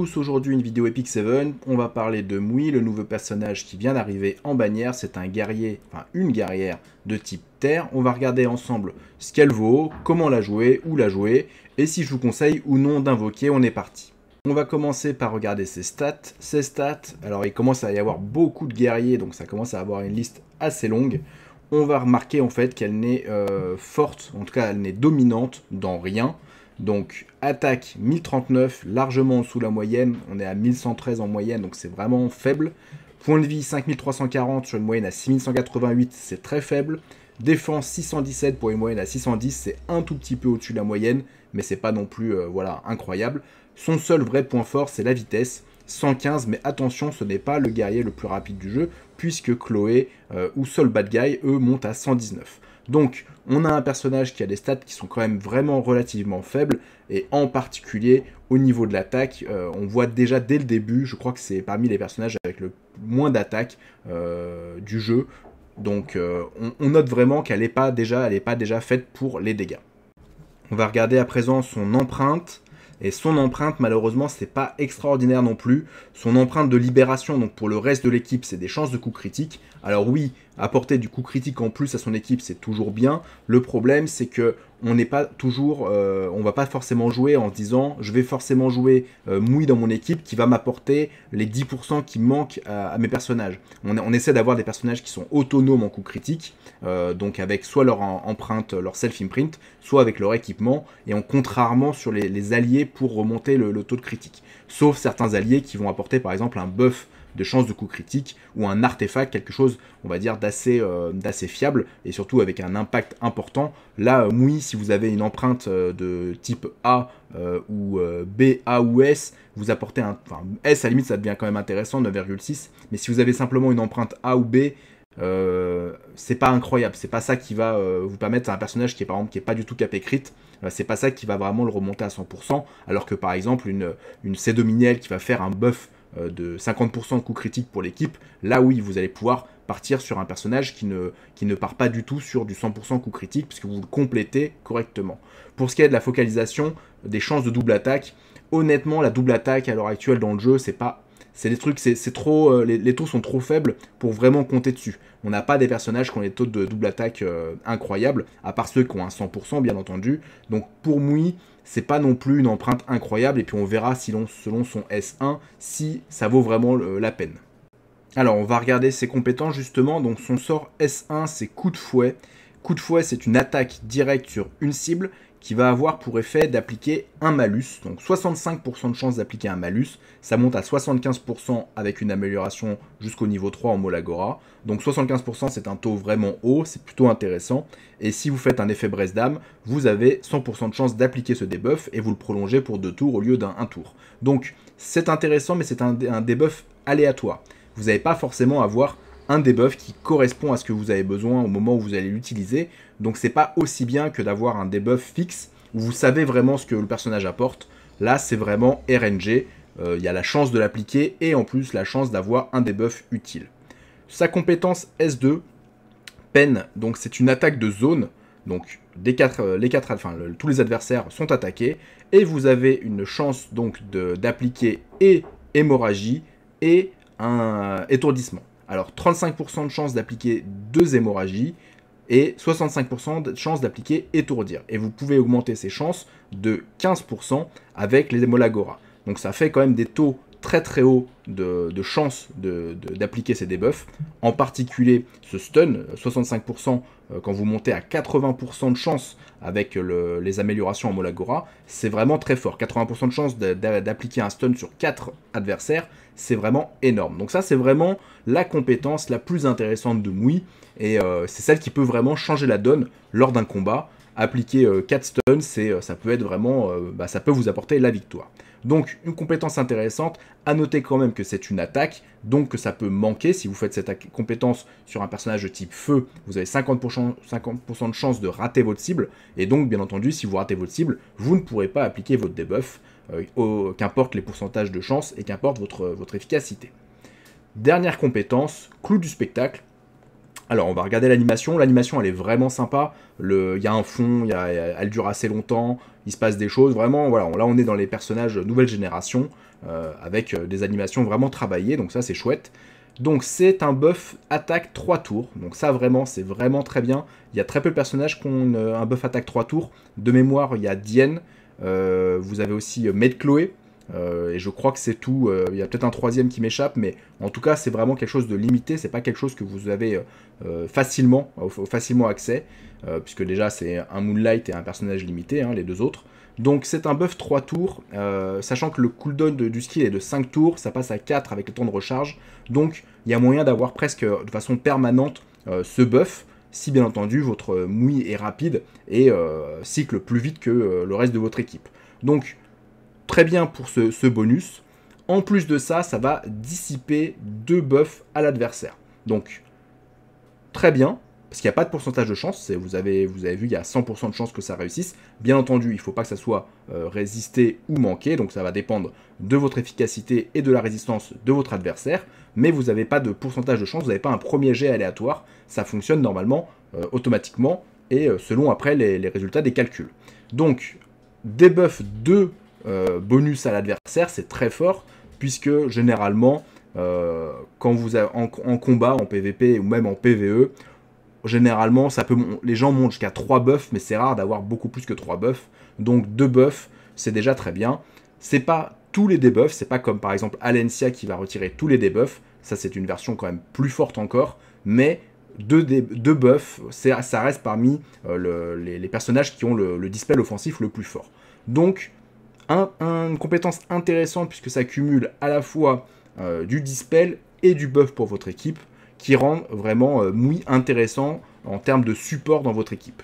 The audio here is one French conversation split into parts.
aujourd'hui une vidéo Epic 7, on va parler de Mui, le nouveau personnage qui vient d'arriver en bannière, c'est un guerrier, enfin une guerrière de type terre, on va regarder ensemble ce qu'elle vaut, comment la jouer, où la jouer, et si je vous conseille ou non d'invoquer, on est parti. On va commencer par regarder ses stats. Ses stats, alors il commence à y avoir beaucoup de guerriers, donc ça commence à avoir une liste assez longue. On va remarquer en fait qu'elle n'est euh, forte, en tout cas elle n'est dominante dans rien. Donc attaque 1039, largement en dessous de la moyenne. On est à 1113 en moyenne, donc c'est vraiment faible. Point de vie 5340 sur une moyenne à 6188, c'est très faible. Défense 617 pour une moyenne à 610, c'est un tout petit peu au-dessus de la moyenne, mais c'est pas non plus euh, voilà incroyable. Son seul vrai point fort, c'est la vitesse. 115, mais attention, ce n'est pas le guerrier le plus rapide du jeu, puisque Chloé euh, ou seul Bad Guy, eux, montent à 119. Donc, on a un personnage qui a des stats qui sont quand même vraiment relativement faibles, et en particulier au niveau de l'attaque, euh, on voit déjà dès le début, je crois que c'est parmi les personnages avec le moins d'attaque euh, du jeu, donc euh, on, note vraiment qu'elle n'est pas, déjà, pas déjà faite pour les dégâts. On va regarder à présent son empreinte, et son empreinte, malheureusement, c'est pas extraordinaire non plus. Son empreinte de libération, donc pour le reste de l'équipe, c'est des chances de coups critiques. Alors oui, Apporter du coup critique en plus à son équipe, c'est toujours bien. Le problème, c'est que on n'est pas toujours, euh, on va pas forcément jouer en se disant je vais forcément jouer euh, Mouille dans mon équipe qui va m'apporter les 10% qui manquent à, mes personnages. On, essaie d'avoir des personnages qui sont autonomes en coup critique, euh, donc avec soit leur empreinte, leur self-imprint, soit avec leur équipement, et on compte sur les, alliés pour remonter le, le, taux de critique. Sauf certains alliés qui vont apporter par exemple un buff de chance de coup critique ou un artefact, quelque chose, on va dire, d'assez euh, fiable et surtout avec un impact important. Là, euh, oui, si vous avez une empreinte euh, de type A ou B, A ou S, vous apportez un. Enfin, S à la limite, ça devient quand même intéressant, 9,6. Mais si vous avez simplement une empreinte A ou B, c'est pas incroyable, c'est pas ça qui va vous permettre, à un personnage qui est par exemple qui est pas du tout cap écrite c'est pas ça qui va vraiment le remonter à 100%, alors que par exemple une, une C qui va faire un buff euh, de 50% de coût critique pour l'équipe, là oui, vous allez pouvoir partir sur un personnage qui ne, qui ne part pas du tout sur du 100% coup critique, puisque vous le complétez correctement. Pour ce qui est de la focalisation, des chances de double attaque, honnêtement, la double attaque à l'heure actuelle dans le jeu, c'est pas c'est des trucs, c'est trop, euh, les, taux sont trop faibles pour vraiment compter dessus. On n'a pas des personnages qui ont des taux de double attaque euh, incroyables, à part ceux qui ont un 100% bien entendu. Donc pour Mui, c'est pas non plus une empreinte incroyable, et puis on verra si selon son S1 si ça vaut vraiment la peine. Alors on va regarder ses compétences justement, donc son sort S1 c'est coup de fouet. Coup de fouet, c'est une attaque directe sur une cible qui va avoir pour effet d'appliquer un malus. Donc 65% de chance d'appliquer un malus. Ça monte à 75% avec une amélioration jusqu'au niveau 3 en Molagora. Donc 75% c'est un taux vraiment haut, c'est plutôt intéressant. Et si vous faites un effet Bresdam, vous avez 100% de chance d'appliquer ce debuff et vous le prolongez pour deux tours au lieu d'un tour. Donc c'est intéressant mais c'est un, debuff aléatoire. Vous n'allez pas forcément à avoir un debuff qui correspond à ce que vous avez besoin au moment où vous allez l'utiliser. Donc c'est pas aussi bien que d'avoir un debuff fixe où vous savez vraiment ce que le personnage apporte. Là c'est vraiment RNG, il euh, y a la chance de l'appliquer et en plus la chance d'avoir un debuff utile. Sa compétence S2, peine, donc c'est une attaque de zone. Donc des quatre, euh, les quatre, tous les adversaires sont attaqués et vous avez une chance donc d'appliquer et hémorragie et un euh, étourdissement alors 35% de chance d'appliquer deux hémorragies et 65% de chance d'appliquer étourdir. Et vous pouvez augmenter ces chances de 15% avec les hémolagora. Donc ça fait quand même des taux très très haut de, chances d'appliquer de, ces debuffs. En particulier ce stun, 65% euh, quand vous montez à 80% de chance avec les améliorations en Molagora, c'est vraiment très fort. 80% de chance d'appliquer un stun sur 4 adversaires, c'est vraiment énorme. Donc ça c'est vraiment la compétence la plus intéressante de Mui, et euh, c'est celle qui peut vraiment changer la donne lors d'un combat appliquer 4 euh, stuns, ça peut être vraiment, bah, ça peut vous apporter la victoire. Donc une compétence intéressante. À noter quand même que c'est une attaque, donc que ça peut manquer. Si vous faites cette compétence sur un personnage de type feu, vous avez 50%, de chance de rater votre cible. Et donc, bien entendu, si vous ratez votre cible, vous ne pourrez pas appliquer votre debuff, euh, qu'importe les pourcentages de chance et qu'importe euh, votre, efficacité. Dernière compétence, clou du spectacle. Alors on va regarder l'animation, l'animation elle est vraiment sympa, il y a un fond, elle dure assez longtemps, il se passe des choses. Vraiment, voilà, là on est dans les personnages nouvelle génération, euh, avec euh, des animations vraiment travaillées, donc ça c'est chouette. Donc c'est un buff attaque 3 tours, donc ça vraiment c'est vraiment très bien. Il y a très peu de personnages qui ont euh, un buff attaque 3 tours. De mémoire, il y a Diane, vous avez aussi Maid Chloé, euh, et je crois que c'est tout. Euh, il y a peut-être un troisième qui m'échappe, mais en tout cas, c'est vraiment quelque chose de limité. C'est pas quelque chose que vous avez euh, facilement, facilement accès, puisque déjà c'est un Moonlight et un personnage limité, hein, les deux autres. Donc c'est un buff 3 tours, sachant que le cooldown du skill est de 5 tours, ça passe à 4 avec le temps de recharge. Donc il y a moyen d'avoir presque de façon permanente ce buff si bien entendu votre mouille est rapide et cycle plus vite que le reste de votre équipe. Donc très bien pour ce, bonus. En plus de ça, ça va dissiper deux buffs à l'adversaire. Donc, très bien, parce qu'il n'y a pas de pourcentage de chance. Vous avez, vous avez vu, il y a 100% de chance que ça réussisse. Bien entendu, il ne faut pas que ça soit euh, résisté ou manqué, donc ça va dépendre de votre efficacité et de la résistance de votre adversaire. Mais vous n'avez pas de pourcentage de chance, vous n'avez pas un premier jet aléatoire. Ça fonctionne normalement, euh, automatiquement, et euh, selon après les, résultats des calculs. Donc, buffs 2 euh, bonus à l'adversaire, c'est très fort, puisque généralement, euh, quand vous en, combat, en PVP ou même en PVE, généralement, ça peut, les gens montent jusqu'à 3 buffs, mais c'est rare d'avoir beaucoup plus que 3 buffs. Donc 2 buffs, c'est déjà très bien. C'est pas tous les debuffs, c'est pas comme par exemple Alencia qui va retirer tous les debuffs, ça c'est une version quand même plus forte encore, mais deux, deux buffs, ça reste parmi euh, les, personnages qui ont le, dispel offensif le plus fort. Donc une compétence intéressante puisque ça cumule à la fois euh, du dispel et du buff pour votre équipe qui rend vraiment euh, Moui intéressant en termes de support dans votre équipe.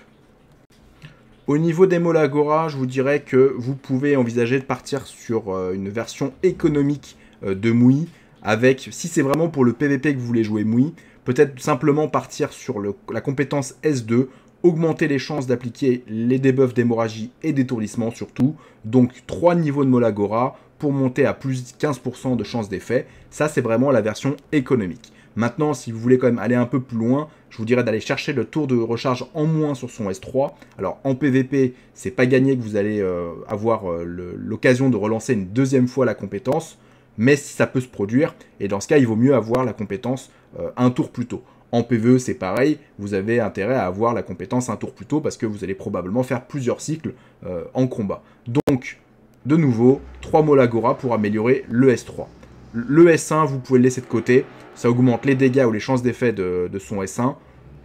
Au niveau des Molagora, je vous dirais que vous pouvez envisager de partir sur euh, une version économique de Moui avec, si c'est vraiment pour le PVP que vous voulez jouer Moui, peut-être simplement partir sur la compétence S2 augmenter les chances d'appliquer les debuffs d'hémorragie et d'étourdissement surtout, donc 3 niveaux de Molagora pour monter à plus de 15% de chance d'effet, ça c'est vraiment la version économique. Maintenant, si vous voulez quand même aller un peu plus loin, je vous dirais d'aller chercher le tour de recharge en moins sur son S3. Alors en PVP, c'est pas gagné que vous allez euh, avoir euh, l'occasion de relancer une deuxième fois la compétence, mais ça peut se produire, et dans ce cas, il vaut mieux avoir la compétence euh, un tour plus tôt. En PvE, c'est pareil, vous avez intérêt à avoir la compétence un tour plus tôt parce que vous allez probablement faire plusieurs cycles euh, en combat. Donc, de nouveau, 3 Molagora pour améliorer le S3. Le S1, vous pouvez le laisser de côté, ça augmente les dégâts ou les chances d'effet de, son S1.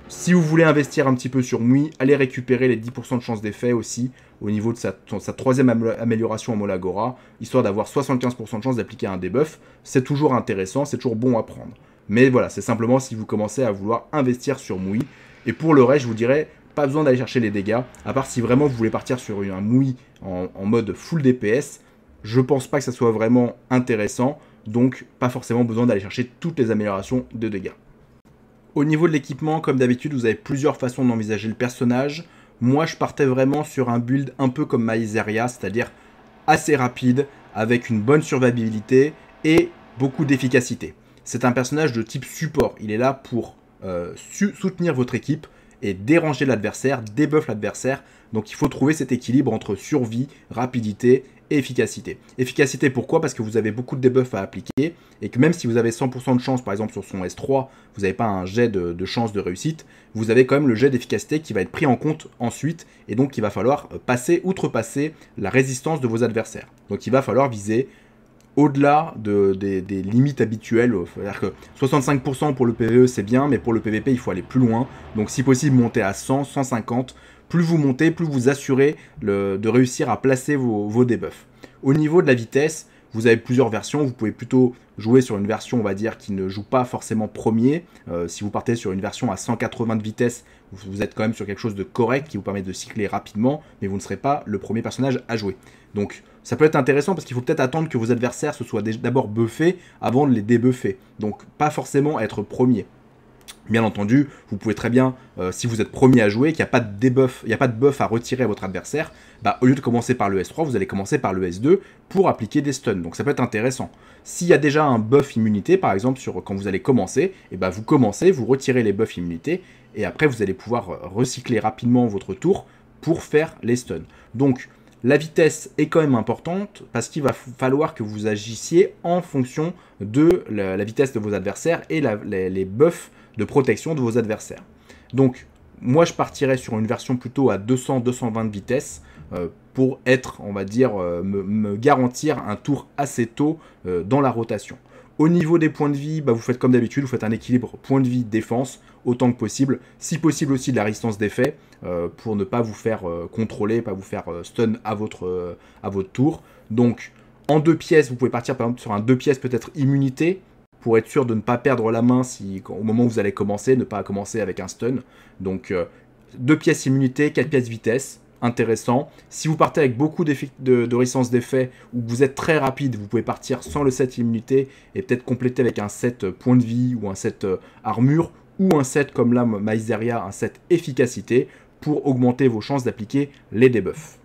Si vous voulez investir un petit peu sur Mui, allez récupérer les 10% de chances d'effet aussi au niveau de sa, troisième amélioration en Molagora, histoire d'avoir 75% de chances d'appliquer un debuff. C'est toujours intéressant, c'est toujours bon à prendre. Mais voilà, c'est simplement si vous commencez à vouloir investir sur Moui. Et pour le reste, je vous dirais, pas besoin d'aller chercher les dégâts, à part si vraiment vous voulez partir sur un Moui en, mode full DPS. Je pense pas que ça soit vraiment intéressant, donc pas forcément besoin d'aller chercher toutes les améliorations de dégâts. Au niveau de l'équipement, comme d'habitude, vous avez plusieurs façons d'envisager le personnage. Moi, je partais vraiment sur un build un peu comme Maizeria, c'est-à-dire assez rapide, avec une bonne survivabilité et beaucoup d'efficacité c'est un personnage de type support. Il est là pour euh, soutenir votre équipe et déranger l'adversaire, débuff l'adversaire. Donc il faut trouver cet équilibre entre survie, rapidité et efficacité. Efficacité pourquoi Parce que vous avez beaucoup de debuffs à appliquer et que même si vous avez 100% de chance par exemple sur son S3, vous n'avez pas un jet de, de, chance de réussite, vous avez quand même le jet d'efficacité qui va être pris en compte ensuite et donc il va falloir passer, outrepasser la résistance de vos adversaires. Donc il va falloir viser au-delà des, limites habituelles. Euh, dire que 65% pour le PVE, c'est bien, mais pour le PVP, il faut aller plus loin. Donc, si possible, monter à 100, 150. Plus vous montez, plus vous assurez de réussir à placer vos, debuffs. Au niveau de la vitesse, vous avez plusieurs versions. Vous pouvez plutôt jouer sur une version, on va dire, qui ne joue pas forcément premier. Euh, si vous partez sur une version à 180 de vitesse, vous êtes quand même sur quelque chose de correct qui vous permet de cycler rapidement, mais vous ne serez pas le premier personnage à jouer. Donc, ça peut être intéressant parce qu'il faut peut-être attendre que vos adversaires se soient d'abord buffés avant de les débuffer. Donc pas forcément être premier. Bien entendu, vous pouvez très bien, euh, si vous êtes premier à jouer, qu'il n'y a pas de il n'y a pas de buff à retirer à votre adversaire, bah, au lieu de commencer par le S3, vous allez commencer par le S2 pour appliquer des stuns. Donc ça peut être intéressant. S'il y a déjà un buff immunité, par exemple, sur, quand vous allez commencer, et eh bah, vous commencez, vous retirez les buffs immunités, et après vous allez pouvoir euh, recycler rapidement votre tour pour faire les stuns. Donc la vitesse est quand même importante parce qu'il va falloir que vous agissiez en fonction de la vitesse de vos adversaires et les, buffs de protection de vos adversaires. Donc moi je partirais sur une version plutôt à 200-220 de vitesse euh, pour être, on va dire, euh, me, garantir un tour assez tôt euh, dans la rotation. Au niveau des points de vie, bah, vous faites comme d'habitude, vous faites un équilibre point de vie défense autant que possible, si possible aussi de la résistance d'effet euh, pour ne pas vous faire euh, contrôler, pas vous faire euh, stun à votre, à votre tour. Donc en deux pièces, vous pouvez partir par exemple sur un deux pièces peut-être immunité pour être sûr de ne pas perdre la main si, au moment où vous allez commencer, ne pas commencer avec un stun. Donc deux pièces immunité, quatre pièces vitesse, intéressant. Si vous partez avec beaucoup de, de d'effet ou que vous êtes très rapide, vous pouvez partir sans le set immunité et peut-être compléter avec un set euh, point de vie ou un set euh, armure ou un set comme l'âme Maïseria, un set efficacité pour augmenter vos chances d'appliquer les debuffs.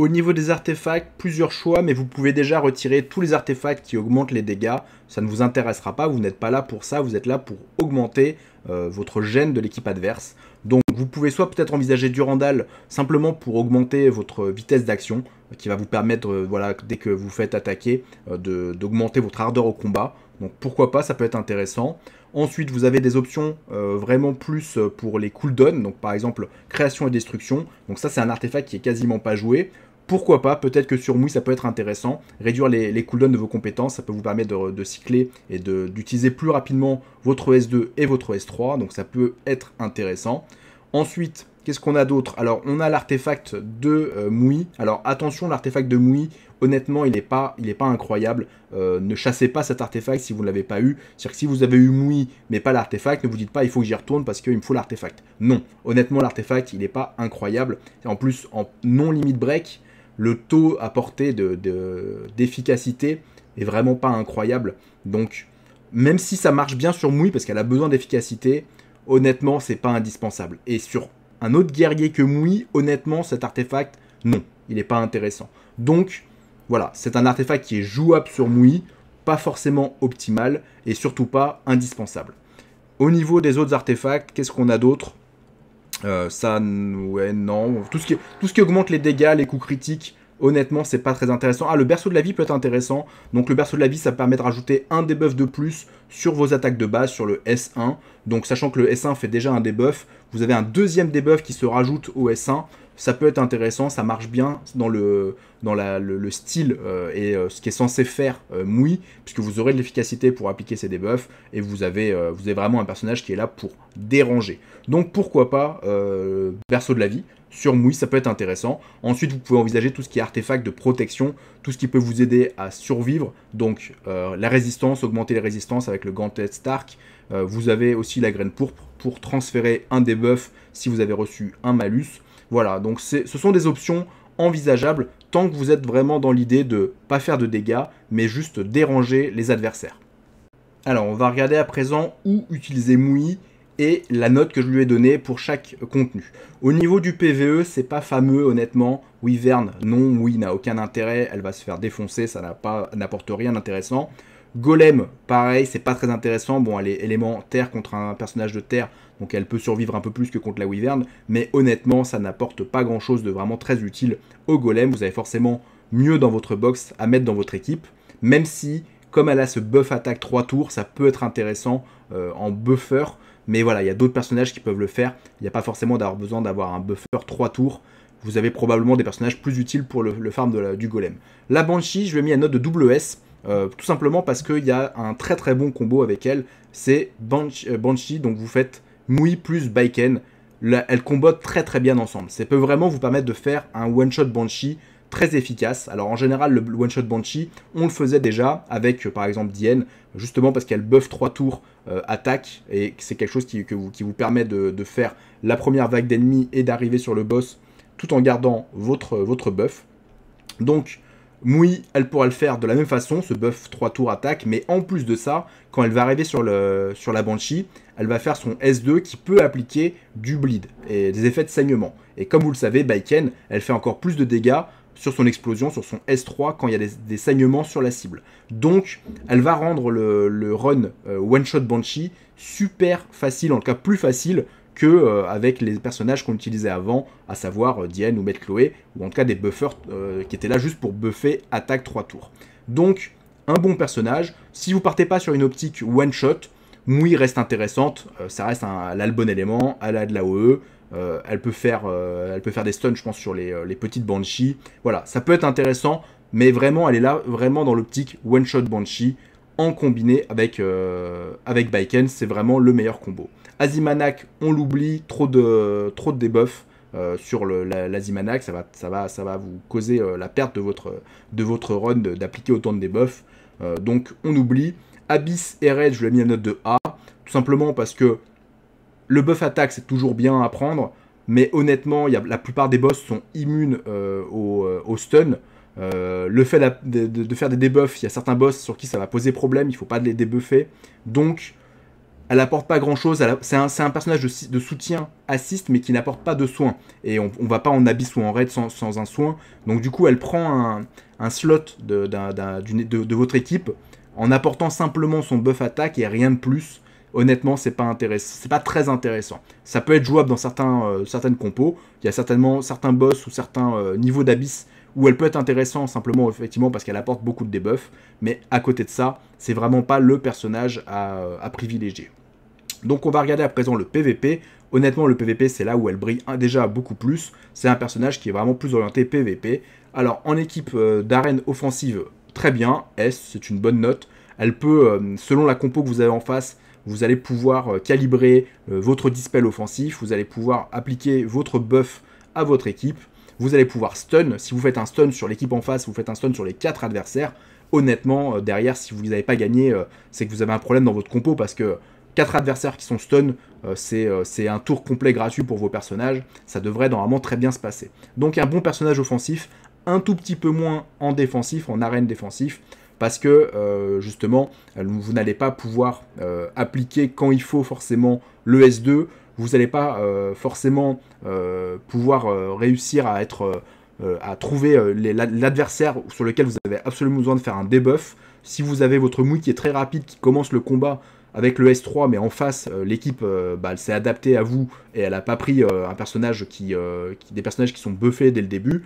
Au niveau des artefacts, plusieurs choix, mais vous pouvez déjà retirer tous les artefacts qui augmentent les dégâts. Ça ne vous intéressera pas, vous n'êtes pas là pour ça, vous êtes là pour augmenter euh, votre gêne de l'équipe adverse. Donc vous pouvez soit peut-être envisager Durandal simplement pour augmenter votre vitesse d'action, qui va vous permettre, euh, voilà, dès que vous faites attaquer, euh, d'augmenter votre ardeur au combat. Donc pourquoi pas, ça peut être intéressant. Ensuite, vous avez des options vraiment plus pour les cooldowns, donc par exemple création et destruction. Donc ça, c'est un artefact qui est quasiment pas joué pourquoi pas, peut-être que sur Mui ça peut être intéressant, réduire les, cooldowns de vos compétences, ça peut vous permettre de, cycler et d'utiliser plus rapidement votre S2 et votre S3, donc ça peut être intéressant. Ensuite, qu'est-ce qu'on a d'autre Alors, on a l'artefact de euh, Mui, Alors, attention, l'artefact de Moui, honnêtement, il n'est pas, il pas incroyable. Euh, ne chassez pas cet artefact si vous ne l'avez pas eu. C'est-à-dire que si vous avez eu Moui, mais pas l'artefact, ne vous dites pas, il faut que j'y retourne parce qu'il me faut l'artefact. Non, honnêtement, l'artefact, il n'est pas incroyable. En plus, en non-limit break, le taux apporté d'efficacité de, d'efficacité est vraiment pas incroyable. Donc, même si ça marche bien sur Moui, parce qu'elle a besoin d'efficacité, honnêtement, c'est pas indispensable. Et sur un autre guerrier que Moui, honnêtement, cet artefact, non, il n'est pas intéressant. Donc, voilà, c'est un artefact qui est jouable sur Moui, pas forcément optimal, et surtout pas indispensable. Au niveau des autres artefacts, qu'est-ce qu'on a d'autre euh, ça, ouais, non. Tout ce, qui, tout ce qui augmente les dégâts, les coups critiques, honnêtement, c'est pas très intéressant. Ah, le berceau de la vie peut être intéressant. Donc, le berceau de la vie, ça permet de rajouter un debuff de plus sur vos attaques de base, sur le S1. Donc, sachant que le S1 fait déjà un debuff, vous avez un deuxième debuff qui se rajoute au S1 ça peut être intéressant, ça marche bien dans le, dans le, style euh, et euh, ce qui est censé faire euh, Moui, puisque vous aurez de l'efficacité pour appliquer ces debuffs et vous avez, vous avez vraiment un personnage qui est là pour déranger. Donc pourquoi pas Berceau de la vie sur Moui, ça peut être intéressant. Ensuite, vous pouvez envisager tout ce qui est artefact de protection, tout ce qui peut vous aider à survivre, donc la résistance, augmenter les résistances avec le gantet Stark. vous avez aussi la graine pourpre pour transférer un debuff si vous avez reçu un malus voilà, donc ce sont des options envisageables tant que vous êtes vraiment dans l'idée de pas faire de dégâts, mais juste déranger les adversaires. Alors on va regarder à présent où utiliser Moui et la note que je lui ai donnée pour chaque contenu. Au niveau du PVE, c'est pas fameux honnêtement. Oui, Verne, non, Moui n'a aucun intérêt, elle va se faire défoncer, ça n'apporte rien d'intéressant. Golem, pareil, c'est pas très intéressant. Bon, elle est élément terre contre un personnage de terre, donc elle peut survivre un peu plus que contre la Wyvern, mais honnêtement, ça n'apporte pas grand chose de vraiment très utile au Golem. Vous avez forcément mieux dans votre box à mettre dans votre équipe, même si, comme elle a ce buff attaque 3 tours, ça peut être intéressant euh, en buffer. Mais voilà, il y a d'autres personnages qui peuvent le faire. Il n'y a pas forcément d'avoir besoin d'avoir un buffer 3 tours vous avez probablement des personnages plus utiles pour le, farm de la, du golem. La Banshee, je lui ai mis à note de double S. Euh, tout simplement parce qu'il y a un très très bon combo avec elle, c'est Banshee, euh, donc vous faites Mui plus Baiken, elle elles très très bien ensemble. Ça peut vraiment vous permettre de faire un one-shot Banshee très efficace. Alors en général, le one-shot Banshee, on le faisait déjà avec euh, par exemple Dien, justement parce qu'elle buff 3 tours attaque, et c'est quelque chose qui, vous, qui vous permet de, faire la première vague d'ennemis et d'arriver sur le boss tout en gardant votre, votre buff. Donc Moui, elle pourra le faire de la même façon, ce buff 3 tours attaque, mais en plus de ça, quand elle va arriver sur, le, sur la Banshee, elle va faire son S2 qui peut appliquer du bleed et des effets de saignement. Et comme vous le savez, Biken, elle fait encore plus de dégâts sur son explosion, sur son S3, quand il y a des, saignements sur la cible. Donc, elle va rendre le, run euh, One Shot Banshee super facile, en tout cas plus facile que euh, avec les personnages qu'on utilisait avant, à savoir euh, Diane ou Beth Chloé, ou en tout cas des buffers euh, qui étaient là juste pour buffer attaque 3 tours. Donc, un bon personnage, si vous partez pas sur une optique one shot, Moui reste intéressante, ça reste un, elle bon élément, elle a de la OE, elle, peut faire, elle peut faire des stuns je pense sur les, petites Banshees, voilà, ça peut être intéressant, mais vraiment elle est là vraiment dans l'optique one shot Banshee, en combiné avec, avec c'est vraiment le meilleur combo. Azimanak, on l'oublie, trop de, trop de debuffs. Euh, sur l'Azimanak, ça va, ça, va, ça va vous causer euh, la perte de votre, de votre run d'appliquer autant de debuffs. Euh, donc on oublie. Abyss et Red, je l'ai mis à note de A, tout simplement parce que le buff attaque c'est toujours bien à prendre, mais honnêtement, la plupart des boss sont immunes au, au, stun. le fait de, faire des debuffs, il y a certains boss sur qui ça va poser problème, il faut pas les débuffer. Donc elle apporte pas grand chose. C'est un, personnage de, soutien, assiste, mais qui n'apporte pas de soins. Et on, on, va pas en abyss ou en raid sans, un soin. Donc du coup, elle prend un, slot de, votre équipe en apportant simplement son buff attaque et rien de plus. Honnêtement, c'est pas c'est pas très intéressant. Ça peut être jouable dans euh, certaines compos. Il y a certainement certains boss ou certains euh, niveaux d'abyss où elle peut être intéressante simplement effectivement parce qu'elle apporte beaucoup de debuffs, mais à côté de ça, c'est vraiment pas le personnage à privilégier. Donc on va regarder à présent le PVP. Honnêtement, le PVP, c'est là où elle brille déjà beaucoup plus. C'est un personnage qui est vraiment plus orienté PVP. Alors, en équipe euh, d'arène offensive, très bien. S, c'est une bonne note. Elle peut, euh, selon la compo que vous avez en face, vous allez pouvoir euh, calibrer votre dispel offensif. Vous allez pouvoir appliquer votre buff à votre équipe. Vous allez pouvoir stun. Si vous faites un stun sur l'équipe en face, vous faites un stun sur les 4 adversaires. Honnêtement, derrière, si vous n'avez pas gagné, c'est que vous avez un problème dans votre compo parce que 4 adversaires qui sont stun, euh, euh, c'est un tour complet gratuit pour vos personnages, ça devrait normalement très bien se passer. Donc un bon personnage offensif, un tout petit peu moins en défensif, en arène défensif, parce que euh, justement, vous n'allez pas pouvoir appliquer quand il faut forcément le S2, vous n'allez pas forcément pouvoir réussir à être... à trouver l'adversaire sur lequel vous avez absolument besoin de faire un debuff. Si vous avez votre mouille qui est très rapide, qui commence le combat, avec le S3, mais en face, euh, l'équipe euh, bah, s'est adaptée à vous et elle n'a pas pris euh, un personnage qui, des personnages qui sont buffés dès le début.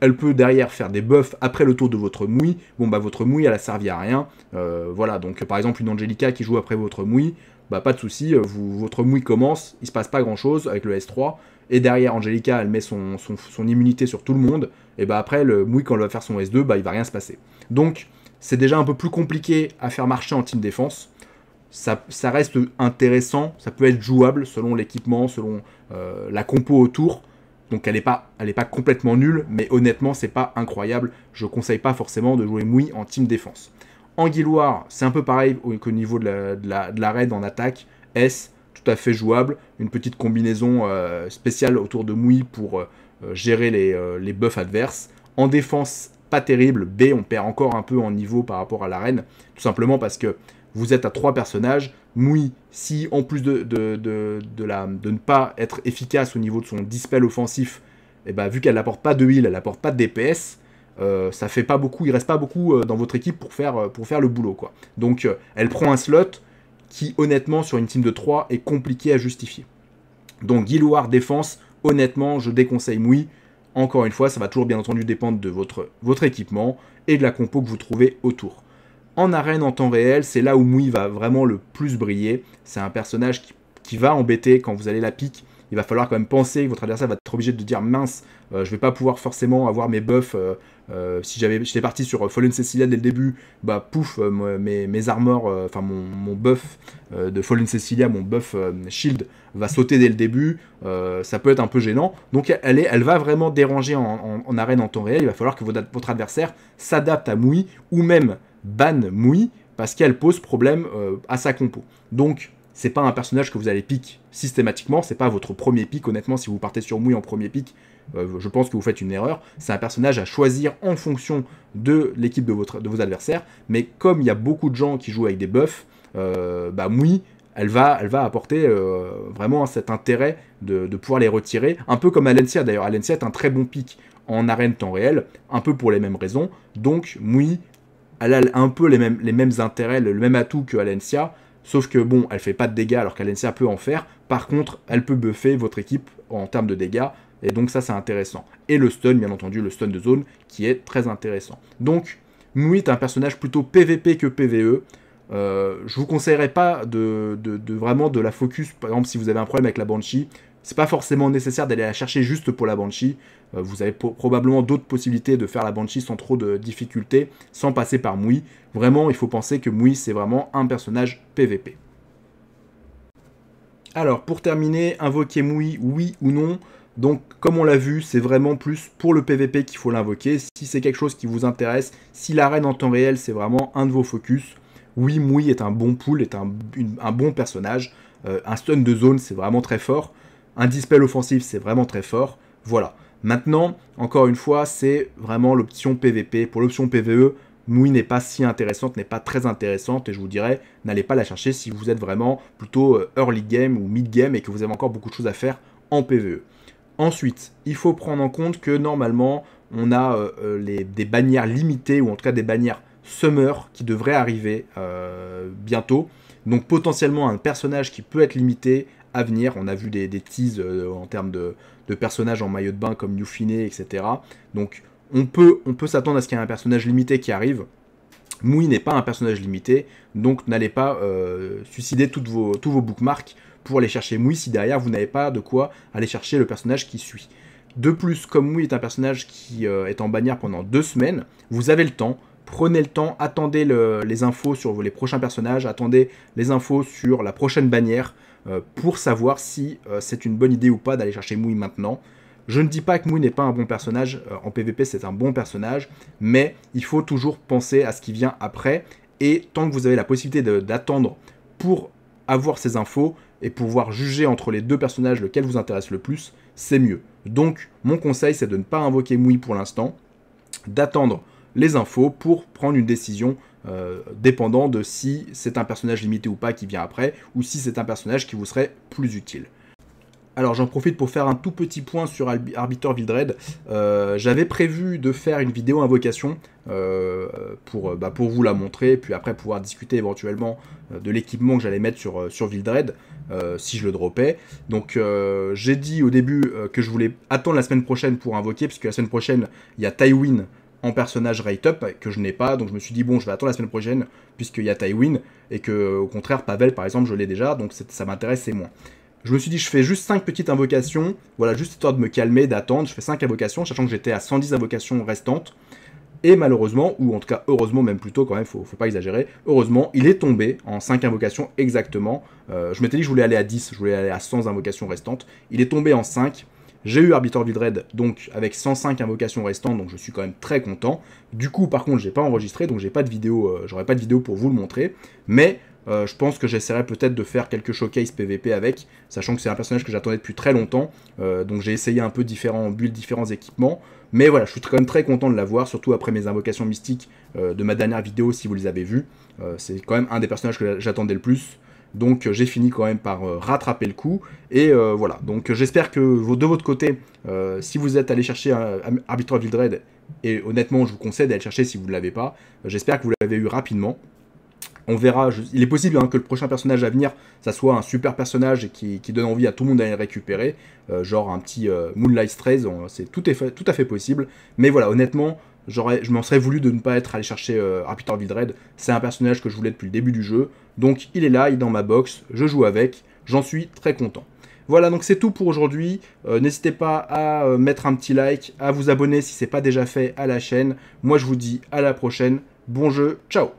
Elle peut derrière faire des buffs après le tour de votre mouille. Bon, bah votre mouille, elle a servi à rien. voilà, donc par exemple, une Angelica qui joue après votre mouille, bah pas de souci, votre mouille commence, il se passe pas grand chose avec le S3. Et derrière, Angelica, elle met son, immunité sur tout le monde. Et bah après, le mouille, quand elle va faire son S2, bah il va rien se passer. Donc, c'est déjà un peu plus compliqué à faire marcher en team défense ça, reste intéressant, ça peut être jouable selon l'équipement, selon euh, la compo autour. Donc elle n'est pas, pas complètement nulle, mais honnêtement, c'est pas incroyable. Je conseille pas forcément de jouer Moui en team défense. en Guilloire c'est un peu pareil qu'au niveau de la, de, raid en attaque. S, tout à fait jouable. Une petite combinaison euh, spéciale autour de Moui pour euh, gérer les, les buffs adverses. En défense, pas terrible. B, on perd encore un peu en niveau par rapport à l'arène, tout simplement parce que vous êtes à trois personnages. Moui, si en plus de, de, de, de ne pas être efficace au niveau de son dispel offensif, et eh ben, vu qu'elle n'apporte pas de heal, elle n'apporte pas de DPS, il euh, ça fait pas beaucoup, il reste pas beaucoup euh, dans votre équipe pour faire, euh, pour faire le boulot. Quoi. Donc elle prend un slot qui honnêtement sur une team de 3 est compliqué à justifier. Donc Guillouard défense, honnêtement je déconseille Moui. Encore une fois, ça va toujours bien entendu dépendre de votre, votre équipement et de la compo que vous trouvez autour en arène en temps réel, c'est là où Mui va vraiment le plus briller. C'est un personnage qui, va embêter quand vous allez la pique. Il va falloir quand même penser que votre adversaire va être obligé de dire mince, je euh, je vais pas pouvoir forcément avoir mes buffs. Euh, euh, si j'avais, j'étais parti sur Fallen Cecilia dès le début, bah pouf, mes, mes armors, enfin mon, mon, buff de Fallen Cecilia, mon buff shield va sauter dès le début. ça peut être un peu gênant. Donc elle, est, elle va vraiment déranger en, en arène en temps réel. Il va falloir que votre adversaire s'adapte à Moui ou même ban Moui parce qu'elle pose problème euh, à sa compo. Donc, c'est pas un personnage que vous allez pick systématiquement, c'est pas votre premier pic. honnêtement, si vous partez sur Moui en premier pic, euh, je pense que vous faites une erreur. C'est un personnage à choisir en fonction de l'équipe de, de vos adversaires, mais comme il y a beaucoup de gens qui jouent avec des buffs, euh, bah elle va, elle va apporter euh, vraiment cet intérêt de, pouvoir les retirer, un peu comme Alencia d'ailleurs. Alencia est un très bon pic en arène temps réel, un peu pour les mêmes raisons. Donc Moui elle a un peu les mêmes, les mêmes intérêts, le même atout que Alencia, sauf que bon, elle fait pas de dégâts alors qu'Alencia peut en faire. Par contre, elle peut buffer votre équipe en termes de dégâts, et donc ça c'est intéressant. Et le stun, bien entendu, le stun de zone qui est très intéressant. Donc, Mui est un personnage plutôt PVP que PVE. Euh, je vous conseillerais pas de, vraiment de la focus, par exemple si vous avez un problème avec la Banshee, c'est pas forcément nécessaire d'aller la chercher juste pour la Banshee. Euh, vous avez probablement d'autres possibilités de faire la Banshee sans trop de difficultés, sans passer par Moui. Vraiment, il faut penser que Moui, c'est vraiment un personnage PVP. Alors, pour terminer, invoquer Moui, oui ou non donc, comme on l'a vu, c'est vraiment plus pour le PVP qu'il faut l'invoquer. Si c'est quelque chose qui vous intéresse, si l'arène en temps réel, c'est vraiment un de vos focus. Oui, Moui est un bon pool, est un, bon personnage. Euh, un stun de zone, c'est vraiment très fort. Un dispel offensif, c'est vraiment très fort. Voilà. Maintenant, encore une fois, c'est vraiment l'option PVP. Pour l'option PVE, Moui n'est pas si intéressante, n'est pas très intéressante, et je vous dirais, n'allez pas la chercher si vous êtes vraiment plutôt euh, early game ou mid game et que vous avez encore beaucoup de choses à faire en PVE. Ensuite, il faut prendre en compte que normalement, on a euh, euh, des bannières limitées, ou en tout cas des bannières summer, qui devraient arriver bientôt. Donc potentiellement un personnage qui peut être limité, venir. On a vu des, des euh, en termes de, personnages en maillot de bain comme New etc. Donc on peut, s'attendre à ce qu'il y ait un personnage limité qui arrive. Moui n'est pas un personnage limité, donc n'allez pas euh, suicider vos, tous vos bookmarks pour aller chercher Moui si derrière vous n'avez pas de quoi aller chercher le personnage qui suit. De plus, comme Moui est un personnage qui euh, est en bannière pendant deux semaines, vous avez le temps prenez le temps, attendez les infos sur les prochains personnages, attendez les infos sur la prochaine bannière, euh, pour savoir si euh, c'est une bonne idée ou pas d'aller chercher Moui maintenant. Je ne dis pas que Moui n'est pas un bon personnage, euh, en PvP c'est un bon personnage, mais il faut toujours penser à ce qui vient après, et tant que vous avez la possibilité d'attendre pour avoir ces infos et pouvoir juger entre les deux personnages lequel vous intéresse le plus, c'est mieux. Donc mon conseil c'est de ne pas invoquer Moui pour l'instant, d'attendre les infos pour prendre une décision euh, dépendant de si c'est un personnage limité ou pas qui vient après, ou si c'est un personnage qui vous serait plus utile. Alors j'en profite pour faire un tout petit point sur Arbiter Vildred, euh, J'avais prévu de faire une vidéo invocation euh, pour, bah, pour vous la montrer, puis après pouvoir discuter éventuellement de l'équipement que j'allais mettre sur, sur si je le dropais. Donc j'ai dit au début que je voulais attendre la semaine prochaine pour invoquer, puisque la semaine prochaine il y a Tywin en personnage rate-up que je n'ai pas, donc je me suis dit bon je vais attendre la semaine prochaine puisqu'il y a Tywin et que au contraire Pavel par exemple je l'ai déjà donc ça m'intéresse moins. Je me suis dit je fais juste 5 petites invocations, voilà juste histoire de me calmer, d'attendre, je fais 5 invocations sachant que j'étais à 110 invocations restantes et malheureusement, ou en tout cas heureusement même plutôt quand même, faut, faut pas exagérer, heureusement il est tombé en 5 invocations exactement, euh, je m'étais dit je voulais aller à 10, je voulais aller à 100 invocations restantes, il est tombé en 5, j'ai eu du Dread, donc avec 105 invocations restantes, donc je suis quand même très content. Du coup, par contre, j'ai pas enregistré, donc j'ai pas de vidéo, euh, j'aurai pas de vidéo pour vous le montrer. Mais euh, je pense que j'essaierai peut-être de faire quelques showcase PVP avec, sachant que c'est un personnage que j'attendais depuis très longtemps, euh, donc j'ai essayé un peu différents builds, différents équipements, mais voilà, je suis quand même très content de l'avoir, surtout après mes invocations mystiques de ma dernière vidéo, si vous les avez vues, c'est quand même un des personnages que j'attendais le plus, donc euh, j'ai fini quand même par euh, rattraper le coup. Et euh, voilà, donc j'espère que de votre côté, si vous êtes allé chercher un, un Vildred, et honnêtement je vous conseille d'aller chercher si vous ne l'avez pas, j'espère que vous l'avez eu rapidement. On verra, il est possible hein, que le prochain personnage à venir, ça soit un super personnage qui, donne envie à tout le monde d'aller le récupérer, genre un petit Moonlight 13, c'est tout à fait possible. Mais voilà, honnêtement, je m'en serais voulu de ne pas être allé chercher euh, Raptor C'est un personnage que je voulais depuis le début du jeu. Donc il est là, il est dans ma box, je joue avec, j'en suis très content. Voilà, donc c'est tout pour aujourd'hui. Euh, n'hésitez pas à euh, mettre un petit like, à vous abonner si ce n'est pas déjà fait à la chaîne. Moi je vous dis à la prochaine. Bon jeu, ciao